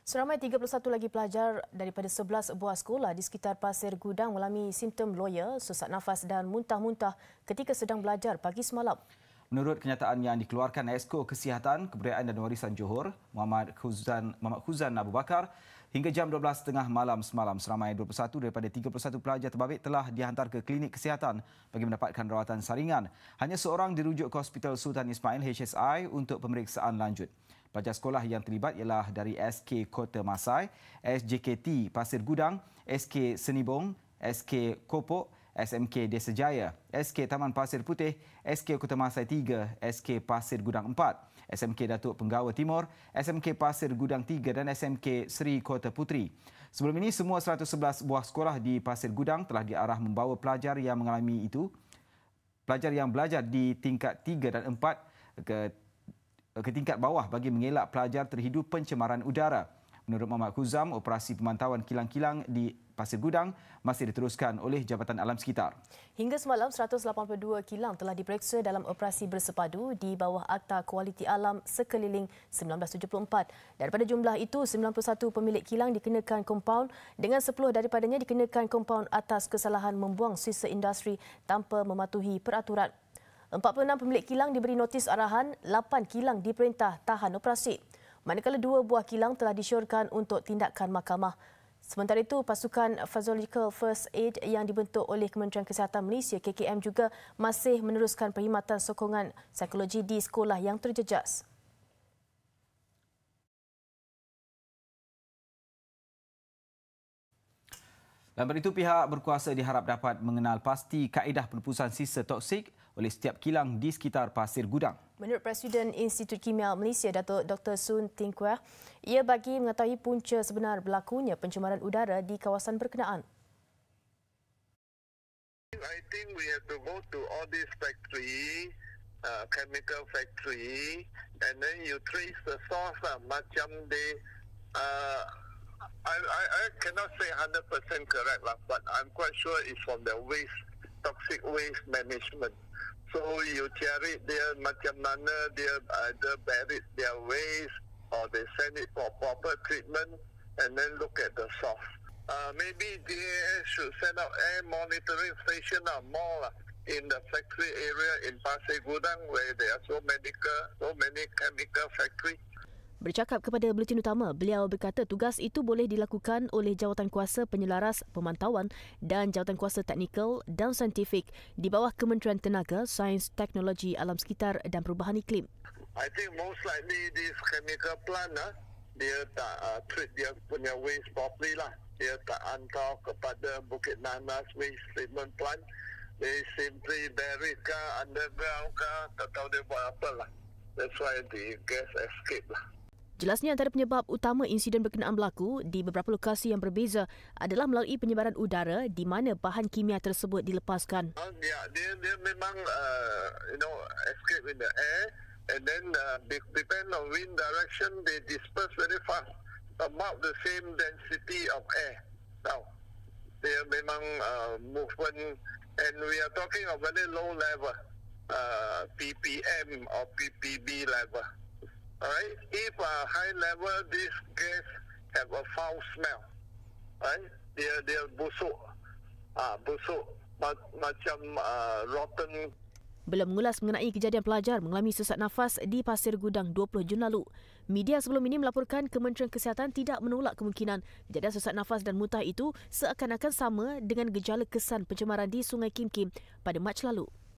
Seramai 31 lagi pelajar daripada 11 buah sekolah di sekitar Pasir Gudang mengalami simptom loya, sesak nafas dan muntah-muntah ketika sedang belajar pagi semalam. Menurut kenyataan yang dikeluarkan Esko Kesihatan, Kebudayaan dan Warisan Johor, Muhammad Khuzan, Muhammad Khuzan Abu Bakar, hingga jam 12.30 malam semalam, seramai 21 daripada 31 pelajar terbabit telah dihantar ke klinik kesihatan bagi mendapatkan rawatan saringan. Hanya seorang dirujuk ke Hospital Sultan Ismail HSI untuk pemeriksaan lanjut. Pelajar sekolah yang terlibat ialah dari SK Kota Masai, SJKT Pasir Gudang, SK Senibong, SK Kopok, SMK Desa Jaya, SK Taman Pasir Putih, SK Kota Masai 3, SK Pasir Gudang 4, SMK Datuk Penggawa Timur, SMK Pasir Gudang 3 dan SMK Seri Kota Putri. Sebelum ini, semua 111 buah sekolah di Pasir Gudang telah diarah membawa pelajar yang mengalami itu. Pelajar yang belajar di tingkat 3 dan 4 ke ke tingkat bawah bagi mengelak pelajar terhidu pencemaran udara. Menurut Muhammad Kuzam, operasi pemantauan kilang-kilang di Pasir Gudang masih diteruskan oleh Jabatan Alam Sekitar. Hingga semalam, 182 kilang telah diperiksa dalam operasi bersepadu di bawah Akta Kualiti Alam sekeliling 1974. Daripada jumlah itu, 91 pemilik kilang dikenakan kompaun dengan 10 daripadanya dikenakan kompaun atas kesalahan membuang sisa industri tanpa mematuhi peraturan 46 pemilik kilang diberi notis arahan, 8 kilang diperintah tahan operasi. Manakala dua buah kilang telah disyorkan untuk tindakan mahkamah. Sementara itu, pasukan Physiological First Aid yang dibentuk oleh Kementerian Kesihatan Malaysia KKM juga masih meneruskan perkhidmatan sokongan psikologi di sekolah yang terjejas. Dan beritu pihak berkuasa diharap dapat mengenal pasti kaedah pelupusan sisa toksik oleh setiap kilang di sekitar pasir gudang. Menurut Presiden Institut Kimia Malaysia, Datuk Dr. Sun Ting Kuih, ia bagi mengetahui punca sebenar berlakunya pencemaran udara di kawasan berkenaan. I think we have to go to all these factory, uh, chemical factory, and then you trace the source uh, macam they uh, I, I, cannot say 100% correct, lah, but I'm quite sure it's from the waste, toxic waste management. So you cari dia macam mana dia either bury their waste or they send it for proper treatment and then look at the source. Uh, maybe DAS should send up air monitoring station or more lah, in the factory area in Pasir Gudang where there are so many, so many chemical factories. Bercakap kepada Bulletin Utama, beliau berkata tugas itu boleh dilakukan oleh jawatan kuasa penyelaras pemantauan dan jawatan kuasa teknikal dan saintifik di bawah Kementerian Tenaga, Sains, Teknologi, Alam Sekitar dan Perubahan Iklim. I think most likely this chemical plant, lah dia tak uh, treat dia punya waste properly lah. Dia tak antar kepada Bukit Nanas waste treatment plant. They simply buried ke underground ke, tak tahu dia buat apa lah. That's why the gas escape lah. Jelasnya antara penyebab utama insiden berkenaan berlaku di beberapa lokasi yang berbeza adalah melalui penyebaran udara di mana bahan kimia tersebut dilepaskan. Ya, they dia memang uh, you know escape in the air and then uh, depend on wind direction they disperse very fast about the same density of air. Now, dia memang uh, movement and we are talking of very low level uh, ppm or ppb level right? If a high level this gas have a foul smell, right? Dia dia busuk, ah busuk macam uh, rotten. Belum mengulas mengenai kejadian pelajar mengalami sesak nafas di Pasir Gudang 20 Jun lalu. Media sebelum ini melaporkan Kementerian Kesihatan tidak menolak kemungkinan kejadian sesak nafas dan muntah itu seakan-akan sama dengan gejala kesan pencemaran di Sungai Kim Kim pada Mac lalu.